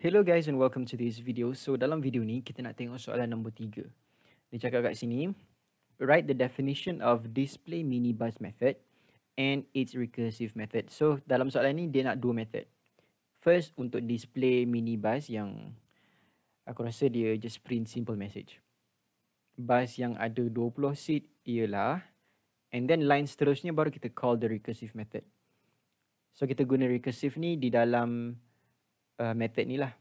Hello guys and welcome to this video. So dalam video ni kita nak tengok soalan nombor tiga. Dia cakap kat sini, write the definition of display minibus method and its recursive method. So dalam soalan ni dia nak dua method. First untuk display minibus yang aku rasa dia just print simple message. Bus yang ada 20 seat ialah and then line seterusnya baru kita call the recursive method. So kita guna recursive ni di dalam uh, method ni lah.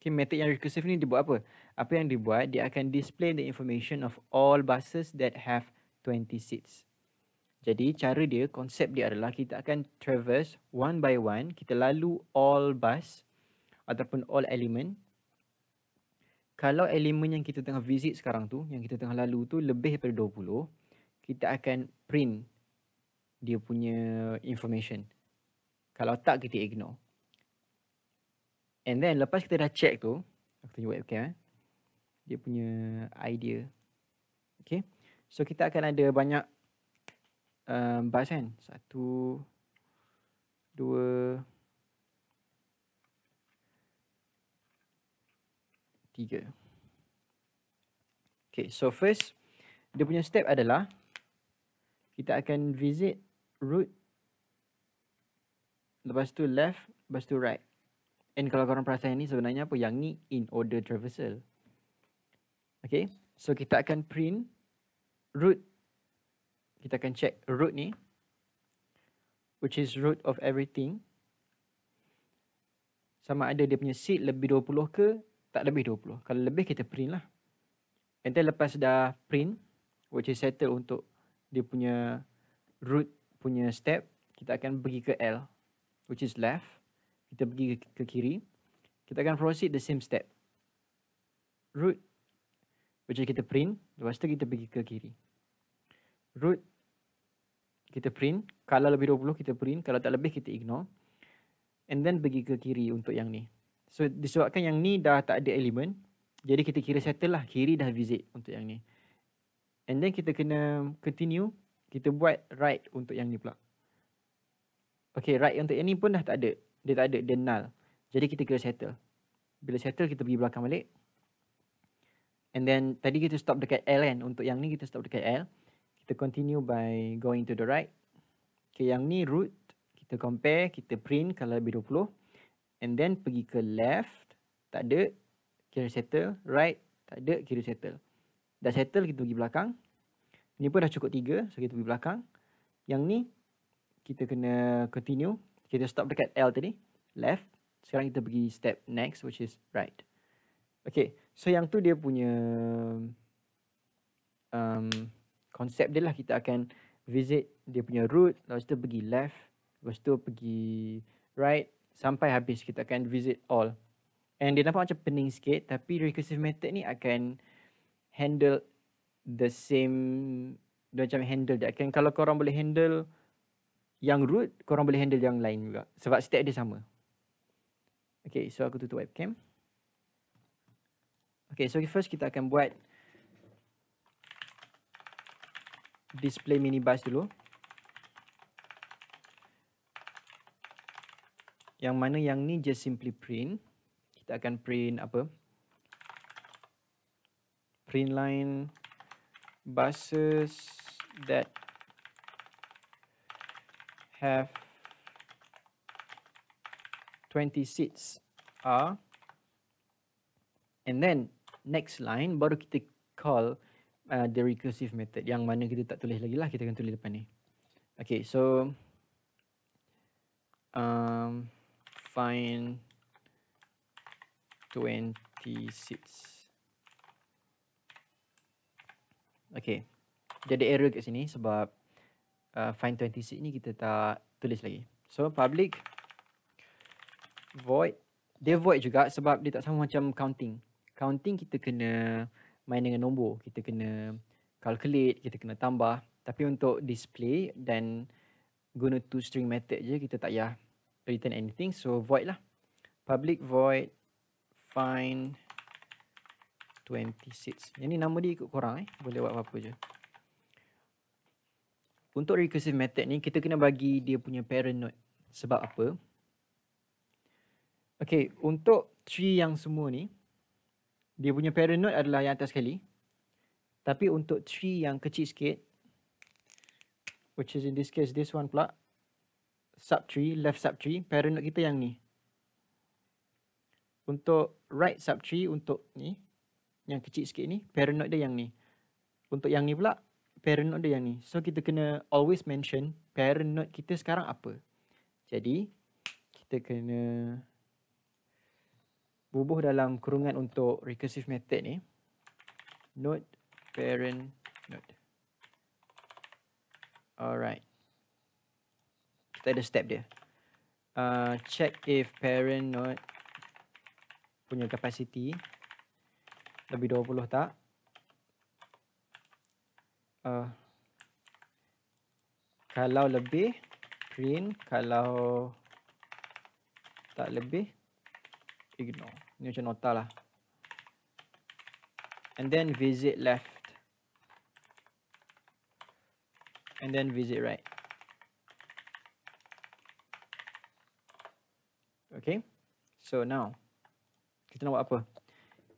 Okay, method yang recursive ni dia buat apa? Apa yang dia buat, dia akan display the information of all buses that have 20 seats. Jadi, cara dia, konsep dia adalah kita akan traverse one by one, kita lalu all bus ataupun all element. Kalau elemen yang kita tengah visit sekarang tu, yang kita tengah lalu tu lebih daripada 20, kita akan print dia punya information. Kalau tak, kita ignore. And then lepas kita dah check tu, aku punya webcam eh. Dia punya idea. Okay. So kita akan ada banyak um, uh, bus kan. Satu, dua, tiga. Okay, so first, dia punya step adalah kita akan visit root, lepas tu left, lepas tu right. And kalau korang perasan ni sebenarnya apa? Yang ni in order traversal. Okay. So kita akan print root. Kita akan check root ni. Which is root of everything. Sama ada dia punya seed lebih 20 ke tak lebih 20. Kalau lebih kita print lah. And then lepas dah print. Which is settle untuk dia punya root punya step. Kita akan pergi ke L. Which is left kita pergi ke, ke kiri kita akan proceed the same step root which kita print lepas tu kita pergi ke kiri root kita print kalau lebih 20 kita print kalau tak lebih kita ignore and then pergi ke kiri untuk yang ni so disebabkan yang ni dah tak ada elemen jadi kita kira settle lah kiri dah visit untuk yang ni and then kita kena continue kita buat right untuk yang ni pula Okay, right untuk yang ni pun dah tak ada. Dia tak ada, dia null. Jadi kita kira settle. Bila settle, kita pergi belakang balik. And then, tadi kita stop dekat L kan. Untuk yang ni, kita stop dekat L. Kita continue by going to the right. Okay, yang ni root. Kita compare, kita print kalau lebih 20. And then, pergi ke left. Tak ada, kira settle. Right, tak ada, kira settle. Dah settle, kita pergi belakang. Ni pun dah cukup 3, so kita pergi belakang. Yang ni, kita kena continue kita stop dekat L tadi, left. Sekarang kita pergi step next which is right. Okay, so yang tu dia punya um, konsep dia lah kita akan visit dia punya root. lepas tu pergi left, lepas tu pergi right, sampai habis kita akan visit all. And dia nampak macam pening sikit tapi recursive method ni akan handle the same, dia macam handle dia akan, kalau korang boleh handle yang root korang boleh handle yang lain juga sebab step dia sama. Okay, so aku tutup webcam. Okay, so first kita akan buat display minibus dulu. Yang mana yang ni just simply print. Kita akan print apa? Print line buses that have 20 seats are and then next line baru kita call uh, the recursive method yang mana kita tak tulis lagi lah kita akan tulis depan ni okay so um, find 20 seats okay jadi error kat sini sebab uh, find 26 ni kita tak tulis lagi. So public void. Dia void juga sebab dia tak sama macam counting. Counting kita kena main dengan nombor. Kita kena calculate, kita kena tambah. Tapi untuk display dan guna two string method je kita tak payah return anything. So void lah. Public void find 26. Yang ni nama dia ikut korang eh. Boleh buat apa-apa je untuk recursive method ni kita kena bagi dia punya parent node sebab apa Okay, untuk tree yang semua ni dia punya parent node adalah yang atas sekali tapi untuk tree yang kecil sikit which is in this case this one pula sub tree left sub tree parent node kita yang ni untuk right sub tree untuk ni yang kecil sikit ni, parent node dia yang ni untuk yang ni pula, parent note dia yang ni. So kita kena always mention parent note kita sekarang apa. Jadi kita kena bubuh dalam kurungan untuk recursive method ni. Note parent note. Alright. Kita ada step dia. Uh, check if parent note punya capacity lebih 20 tak uh, kalau lebih print kalau tak lebih ignore ni macam nota lah and then visit left and then visit right okay so now kita nak buat apa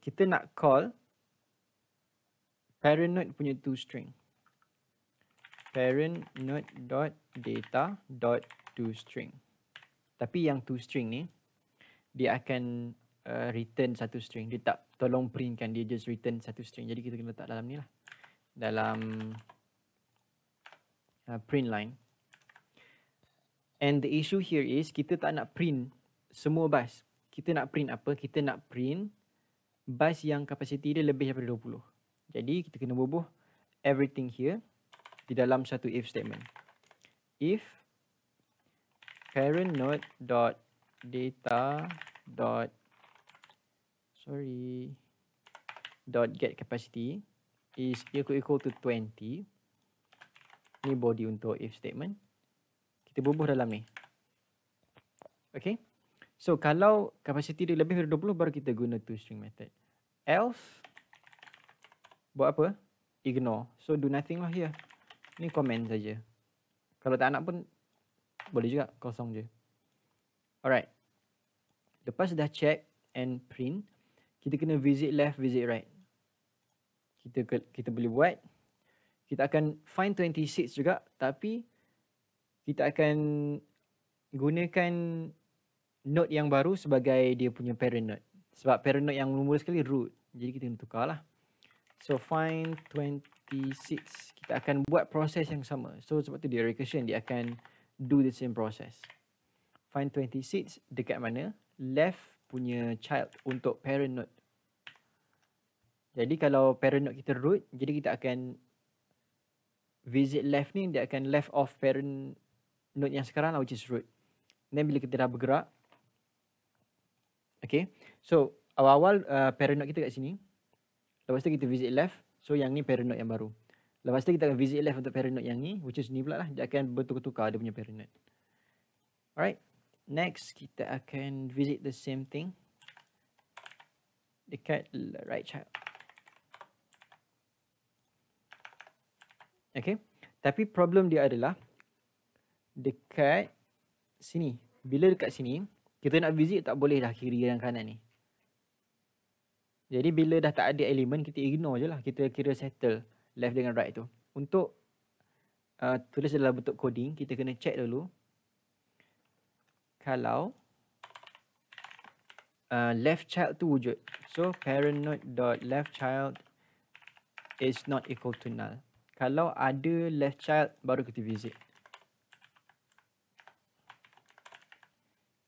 kita nak call parent node punya two string parent node dot data dot string, Tapi yang string ni, dia akan uh, return satu string. Dia tak tolong printkan, dia just return satu string. Jadi kita kena letak dalam ni lah. Dalam uh, print line. And the issue here is, kita tak nak print semua bus. Kita nak print apa? Kita nak print bus yang kapasiti dia lebih daripada 20. Jadi kita kena bubuh everything here di dalam satu if statement. If parent node dot data dot sorry dot get capacity is equal equal to 20 ni body untuk if statement kita bubuh dalam ni okay so kalau capacity dia lebih dari 20 baru kita guna to string method else buat apa ignore so do nothing lah here Ni komen saja. Kalau tak nak pun boleh juga kosong je. Alright. Lepas dah check and print, kita kena visit left, visit right. Kita kita boleh buat. Kita akan find 26 juga tapi kita akan gunakan node yang baru sebagai dia punya parent node. Sebab parent node yang mula sekali root. Jadi kita kena tukarlah. So find 26. 36 kita akan buat proses yang sama so sebab tu dia recursion dia akan do the same process find 26 dekat mana left punya child untuk parent node jadi kalau parent node kita root jadi kita akan visit left ni dia akan left of parent node yang sekarang lah which is root then bila kita dah bergerak okay so awal-awal uh, parent node kita kat sini lepas tu kita visit left So yang ni paranoid yang baru. Lepas tu kita akan visit left untuk paranoid yang ni. Which is ni pula lah. Dia akan bertukar-tukar dia punya paranoid. Alright. Next kita akan visit the same thing. Dekat right child. Okay. Tapi problem dia adalah. Dekat sini. Bila dekat sini. Kita nak visit tak boleh dah kiri dan kanan ni. Jadi bila dah tak ada elemen kita ignore je lah. Kita kira settle left dengan right tu. Untuk uh, tulis dalam bentuk coding kita kena check dulu. Kalau uh, left child tu wujud. So parent node dot left child is not equal to null. Kalau ada left child baru kita visit.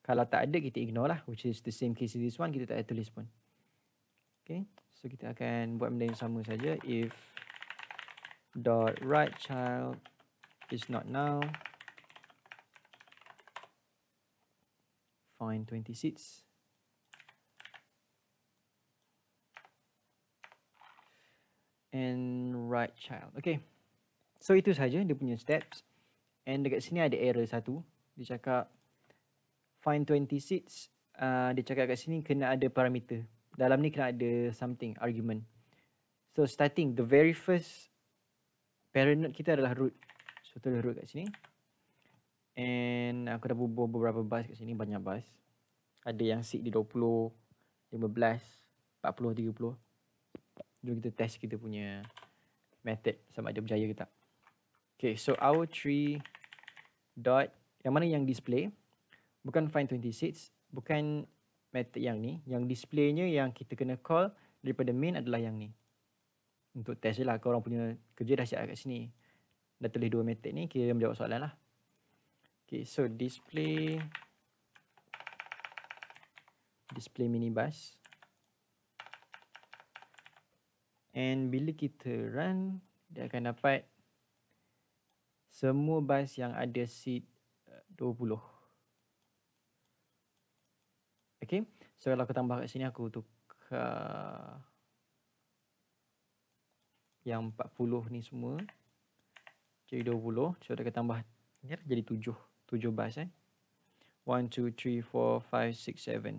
Kalau tak ada kita ignore lah. Which is the same case as this one kita tak ada tulis pun. Okay, so kita akan buat benda yang sama saja. If dot right child is not now, find 20 seats. And right child. Okay. So itu saja dia punya steps. And dekat sini ada error satu. Dia cakap find 20 seats. Uh, dia cakap kat sini kena ada parameter dalam ni kena ada something argument so starting the very first parent node kita adalah root so tulis root kat sini and aku dah bubuh beberapa bus kat sini banyak bus ada yang seat di 20 15 40 30 jom kita test kita punya method sama ada berjaya ke tak okay so our tree dot yang mana yang display bukan find 26 bukan method yang ni. Yang displaynya yang kita kena call daripada main adalah yang ni. Untuk test je lah korang punya kerja dah siap kat sini. Dah tulis dua method ni kira menjawab soalan lah. Okay so display display minibus and bila kita run dia akan dapat semua bus yang ada seat 20. Uh, Okay. So kalau aku tambah kat sini aku tukar uh, yang 40 ni semua jadi 20. So dia akan tambah lah, jadi 7. 7 bas eh. 1, 2, 3, 4, 5, 6, 7.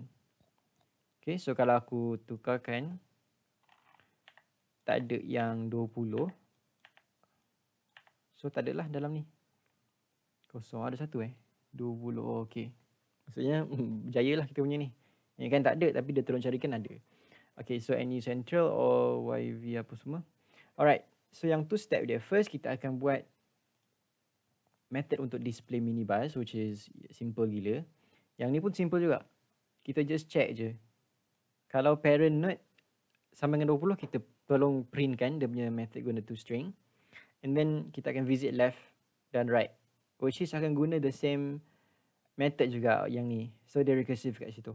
Okay. So kalau aku tukarkan tak ada yang 20. So tak ada lah dalam ni. Kosong. Ada satu eh. 20. Okay. Maksudnya, berjaya lah kita punya ni. Ya kan tak ada tapi dia tolong carikan ada. Okay so any central or YV apa semua. Alright so yang tu step dia. First kita akan buat method untuk display minibus which is simple gila. Yang ni pun simple juga. Kita just check je. Kalau parent node sama dengan 20 kita tolong print kan dia punya method guna to string. And then kita akan visit left dan right. Which is akan guna the same method juga yang ni. So dia recursive kat situ.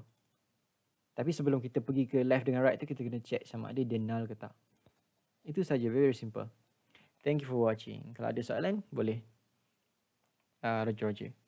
Tapi sebelum kita pergi ke left dengan right tu kita kena check sama ada dia null ke tak. Itu saja very simple. Thank you for watching. Kalau ada soalan boleh. Uh, Roger Roger.